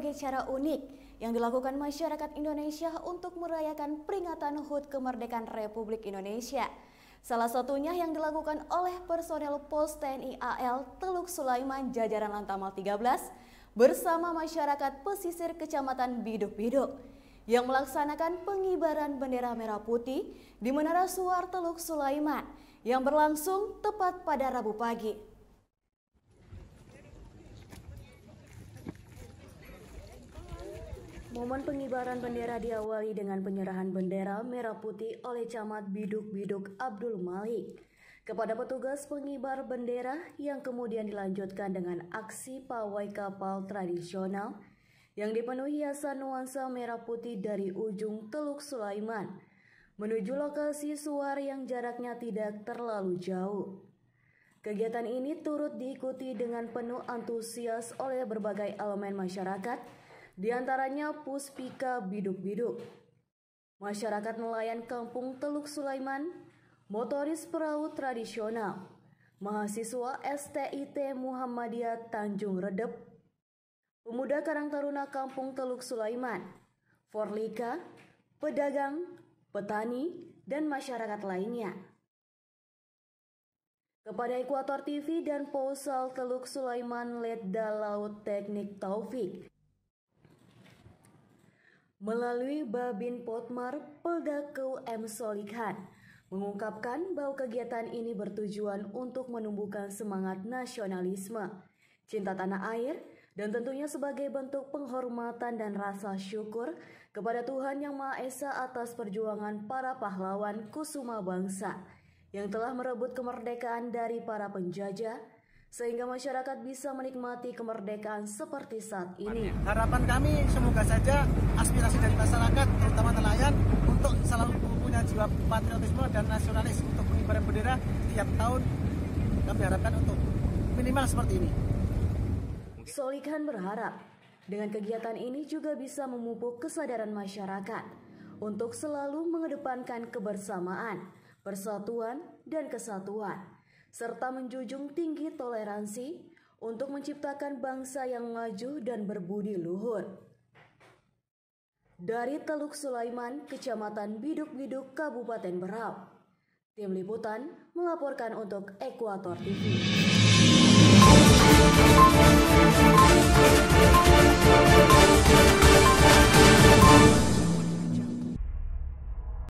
berbagai cara unik yang dilakukan masyarakat Indonesia untuk merayakan peringatan HUT kemerdekaan Republik Indonesia. Salah satunya yang dilakukan oleh personel Pos TNI AL Teluk Sulaiman Jajaran Lantamal 13 bersama masyarakat pesisir Kecamatan Biduk-Biduk yang melaksanakan pengibaran bendera merah putih di Menara Suar Teluk Sulaiman yang berlangsung tepat pada Rabu pagi. Momen pengibaran bendera diawali dengan penyerahan bendera merah putih oleh Camat Biduk-Biduk Abdul Malik kepada petugas pengibar bendera yang kemudian dilanjutkan dengan aksi pawai kapal tradisional yang dipenuhi hiasan nuansa merah putih dari ujung Teluk Sulaiman menuju lokasi suar yang jaraknya tidak terlalu jauh. Kegiatan ini turut diikuti dengan penuh antusias oleh berbagai elemen masyarakat di antaranya Puspika Biduk-Biduk. Masyarakat nelayan kampung Teluk Sulaiman, motoris perahu tradisional, mahasiswa STIT Muhammadiyah Tanjung Redep, pemuda Karang Taruna Kampung Teluk Sulaiman, Forlika, pedagang, petani, dan masyarakat lainnya. Kepada Ekuator TV dan Pausal Teluk Sulaiman Letda Laut Teknik Taufik, Melalui Babin Potmar, Peldakeu M. Solikhan mengungkapkan bahwa kegiatan ini bertujuan untuk menumbuhkan semangat nasionalisme, cinta tanah air, dan tentunya sebagai bentuk penghormatan dan rasa syukur kepada Tuhan Yang Maha Esa atas perjuangan para pahlawan kusuma bangsa yang telah merebut kemerdekaan dari para penjajah sehingga masyarakat bisa menikmati kemerdekaan seperti saat ini. Harapan kami semoga saja aspirasi dari masyarakat, terutama nelayan, untuk selalu punya jiwa patriotisme dan nasionalis untuk pengibaran bendera tiap tahun. Kami harapkan untuk minimal seperti ini. Solikan berharap dengan kegiatan ini juga bisa memupuk kesadaran masyarakat untuk selalu mengedepankan kebersamaan, persatuan, dan kesatuan serta menjunjung tinggi toleransi untuk menciptakan bangsa yang maju dan berbudi luhur. Dari Teluk Sulaiman, Kecamatan Biduk-Biduk, Kabupaten Berau. Tim Liputan melaporkan untuk Ekuator TV.